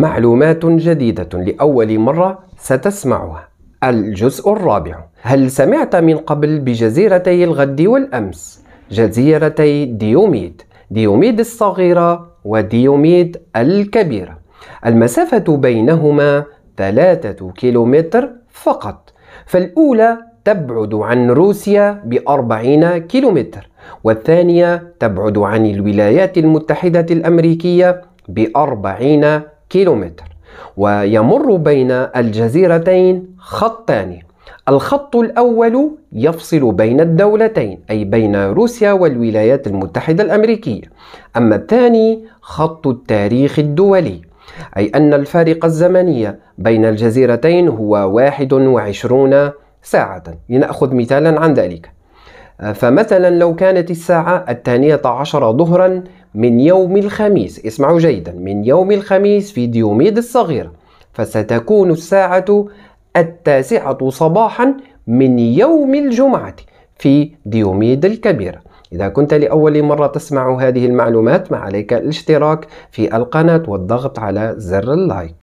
معلومات جديدة لأول مرة ستسمعها الجزء الرابع هل سمعت من قبل بجزيرتي الغد والأمس؟ جزيرتي ديوميد ديوميد الصغيرة وديوميد الكبيرة المسافة بينهما ثلاثة كيلومتر فقط فالأولى تبعد عن روسيا بأربعين كيلومتر والثانية تبعد عن الولايات المتحدة الأمريكية بأربعين كيلومتر ويمر بين الجزيرتين خطان الخط الأول يفصل بين الدولتين أي بين روسيا والولايات المتحدة الأمريكية أما الثاني خط التاريخ الدولي أي أن الفارق الزمني بين الجزيرتين هو 21 ساعة لنأخذ مثالا عن ذلك فمثلا لو كانت الساعة الثانية عشر ظهرا من يوم الخميس اسمعوا جيدا من يوم الخميس في ديوميد الصغير فستكون الساعة التاسعة صباحا من يوم الجمعة في ديوميد الكبير إذا كنت لأول مرة تسمع هذه المعلومات ما عليك الاشتراك في القناة والضغط على زر اللايك